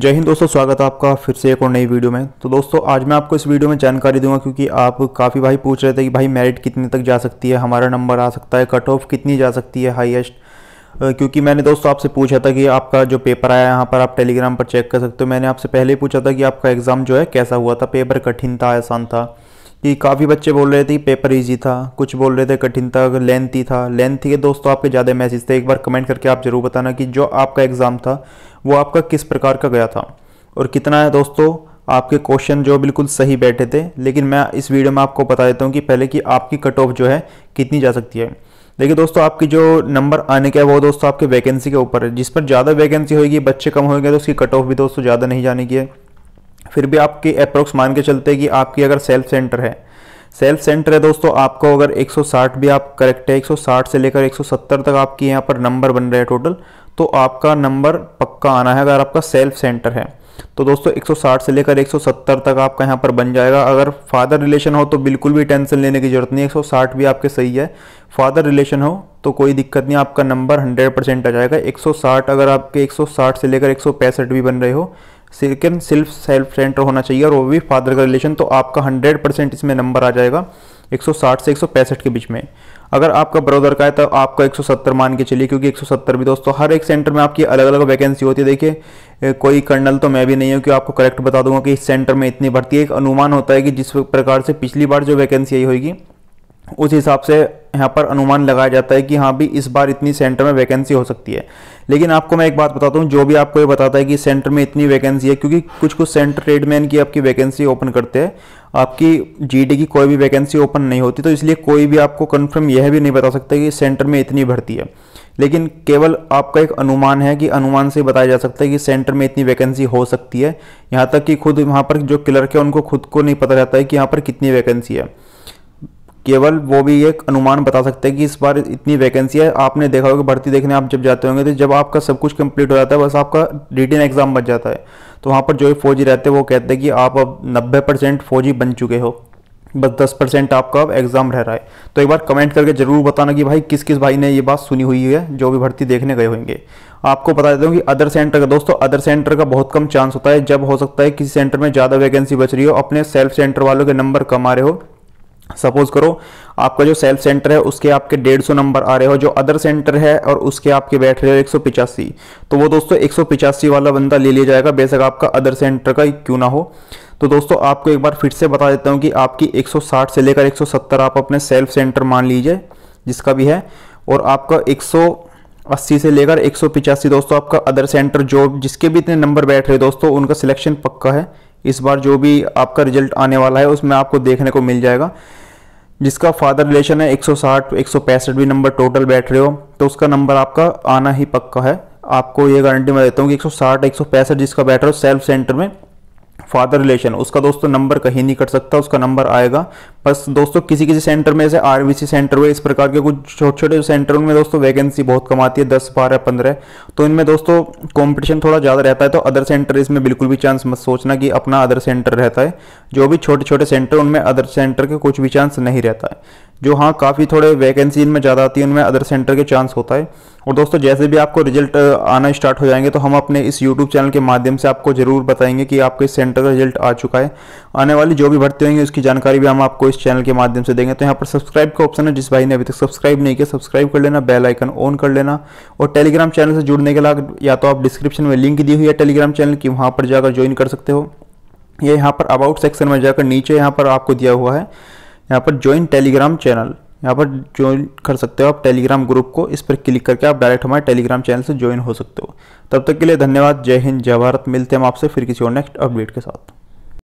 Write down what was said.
जय हिंद दोस्तों स्वागत है आपका फिर से एक और नई वीडियो में तो दोस्तों आज मैं आपको इस वीडियो में जानकारी दूंगा क्योंकि आप काफ़ी भाई पूछ रहे थे कि भाई मेरिट कितने तक जा सकती है हमारा नंबर आ सकता है कट ऑफ कितनी जा सकती है हाईएस्ट क्योंकि मैंने दोस्तों आपसे पूछा था कि आपका जो पेपर आया यहाँ पर आप टेलीग्राम पर चेक कर सकते हो मैंने आपसे पहले पूछा था कि आपका एग्ज़ाम जो है कैसा हुआ था पेपर कठिन था आसान था कि काफ़ी बच्चे बोल रहे थे पेपर ईजी था कुछ बोल रहे थे कठिन था लेंथी था लेंथी के दोस्तों आपके ज़्यादा मैसेज थे एक बार कमेंट करके आप ज़रूर बताना कि जो आपका एग्ज़ाम था वो आपका किस प्रकार का गया था और कितना है दोस्तों आपके क्वेश्चन जो बिल्कुल सही बैठे थे लेकिन मैं इस वीडियो में आपको बता देता हूँ कि पहले कि आपकी कट ऑफ जो है कितनी जा सकती है देखिए दोस्तों आपकी जो नंबर आने का है वो दोस्तों आपके वैकेंसी के ऊपर है जिस पर ज़्यादा वैकेंसी होगी बच्चे कम होंगे तो उसकी कट ऑफ भी दोस्तों ज़्यादा नहीं जाने की है फिर भी आपके अप्रोक्स मान के चलते कि आपकी अगर सेल्फ सेंटर है सेल्फ सेंटर है दोस्तों आपको अगर 160 भी आप करेक्ट है 160 से लेकर 170 तक आपकी यहाँ पर नंबर बन रहे हैं टोटल तो आपका नंबर पक्का आना है अगर आपका सेल्फ सेंटर है तो दोस्तों 160 से लेकर 170 तक आपका यहाँ पर बन जाएगा अगर फादर रिलेशन हो तो बिल्कुल भी टेंशन लेने की ज़रूरत नहीं 160 भी आपके सही है फादर रिलेशन हो तो कोई दिक्कत नहीं आपका नंबर 100 परसेंट आ जाएगा 160 अगर आपके 160 से लेकर एक भी बन रहे हो सेकेंड सेल्फ सेल्फ सेंटर होना चाहिए और वो भी फादर का रिलेशन तो आपका हंड्रेड परसेंट इसमें नंबर आ जाएगा 160 से एक के बीच में अगर आपका ब्रदर का है तो आपका 170 मान के चलिए क्योंकि 170 भी दोस्तों हर एक सेंटर में आपकी अलग अलग वैकेंसी होती है देखिए कोई कर्नल तो मैं भी नहीं हूँ कि आपको करेक्ट बता दूंगा कि इस सेंटर में इतनी भर्ती है एक अनुमान होता है कि जिस प्रकार से पिछली बार जो वैकेंसी आई होगी उस हिसाब से यहाँ पर अनुमान लगाया जाता है कि हाँ भी इस बार इतनी सेंटर में वैकेंसी हो सकती है लेकिन आपको मैं एक बात बताता हूँ जो भी आपको ये बताता है कि सेंटर में इतनी वैकेंसी है क्योंकि कुछ कुछ सेंटर ट्रेडमैन की आपकी वैकेंसी ओपन करते हैं आपकी जीडी की कोई भी वैकेंसी ओपन नहीं होती तो इसलिए कोई भी आपको कन्फर्म यह भी नहीं बता सकता कि सेंटर में इतनी भर्ती है लेकिन केवल आपका एक अनुमान है कि अनुमान से बताया जा सकता है कि सेंटर में इतनी वैकेंसी हो सकती है यहाँ तक कि खुद वहाँ पर जो क्लर्क है उनको खुद को नहीं पता रहता है कि यहाँ पर कितनी वैकेंसी है केवल वो भी एक अनुमान बता सकते हैं कि इस बार इतनी वैकेंसी है आपने देखा होगा भर्ती देखने आप जब जाते होंगे तो जब आपका सब कुछ कंप्लीट हो जाता है बस आपका रिटर्न एग्ज़ाम बच जाता है तो वहाँ पर जो भी फौजी रहते हैं वो कहते हैं कि आप अब नब्बे परसेंट फौजी बन चुके हो बस दस परसेंट आपका अब एग्ज़ाम रह रहा है तो एक बार कमेंट करके ज़रूर बताना कि भाई किस किस भाई ने ये बात सुनी हुई है जो भी भर्ती देखने गए होंगे आपको बता देता हूँ कि अदर सेंटर का दोस्तों अदर सेंटर का बहुत कम चांस होता है जब हो सकता है किसी सेंटर में ज़्यादा वैकेंसी बच रही हो अपने सेल्फ सेंटर वालों के नंबर कम आ रहे हो सपोज करो आपका जो सेल्फ सेंटर है उसके आपके डेढ़ सौ नंबर आ रहे हो जो अदर सेंटर है और उसके आपके बैठ रहे हो एक सौ पिचासी तो वो दोस्तों एक सौ पिचासी वाला बंदा ले लिया जाएगा बेशक आपका अदर सेंटर का क्यों ना हो तो दोस्तों आपको एक बार फिर से बता देता हूँ कि आपकी एक सौ साठ से लेकर एक सौ सत्तर आप अपने सेल्फ सेंटर मान लीजिए जिसका भी है और आपका एक अस्सी से लेकर एक दोस्तों आपका अदर सेंटर जो जिसके भी इतने नंबर बैठ रहे दोस्तों उनका सिलेक्शन पक्का है इस बार जो भी आपका रिजल्ट आने वाला है उसमें आपको देखने को मिल जाएगा जिसका फादर रिलेशन है 160 सौ भी नंबर टोटल बैठ रहे हो तो उसका नंबर आपका आना ही पक्का है आपको ये गारंटी मैं देता हूँ कि 160 165 जिसका बैठ रहे हो सेल्फ सेंटर में फादर रिलेशन उसका दोस्तों नंबर कहीं नहीं कट सकता उसका नंबर आएगा बस दोस्तों किसी किसी सेंटर में जैसे आरबीसी सेंटर हुए इस प्रकार के कुछ छोटे छोटे सेंटर उनमें दोस्तों वैकेंसी बहुत कम आती है दस बारह पंद्रह तो इनमें दोस्तों कंपटीशन थोड़ा ज़्यादा रहता है तो अदर सेंटर इसमें बिल्कुल भी चांस मत सोचना कि अपना अदर सेंटर रहता है जो भी छोटे छोटे सेंटर उनमें अदर सेंटर के कुछ भी चांस नहीं रहता है जो हाँ काफ़ी थोड़े वैकेंसी इनमें ज़्यादा आती है उनमें अदर सेंटर के चांस होता है और दोस्तों जैसे भी आपको रिजल्ट आना स्टार्ट हो जाएंगे तो हम अपने इस यूट्यूब चैनल के माध्यम से आपको ज़रूर बताएंगे कि आपके सेंटर का रिजल्ट आ चुका है आने वाली जो भी भर्ती होंगी उसकी जानकारी भी हम आपको इस चैनल के माध्यम से देंगे तो यहाँ पर सब्सक्राइब का ऑप्शन है जिस भाई ने अभी तक सब्सक्राइब नहीं किया सब्सक्राइब कर लेना बेल आइकन ऑन कर लेना और टेलीग्राम चैनल से जुड़ने के लिए या तो आप डिस्क्रिप्शन में लिंक दी हुई है टेलीग्राम चैनल की वहाँ पर जाकर ज्वाइन कर सकते हो या यहाँ पर अबाउट सेक्शन में जाकर नीचे यहाँ पर आपको दिया हुआ है यहाँ पर ज्वाइन टेलीग्राम चैनल यहाँ पर ज्वाइन कर सकते हो आप टेलीग्राम ग्रुप को इस पर क्लिक करके आप डायरेक्ट हमारे टेलीग्राम चैनल से ज्वाइन हो सकते हो तब तक के लिए धन्यवाद जय हिंद जय भारत मिलते हैं हम आपसे फिर किसी और नेक्स्ट अपडेट के साथ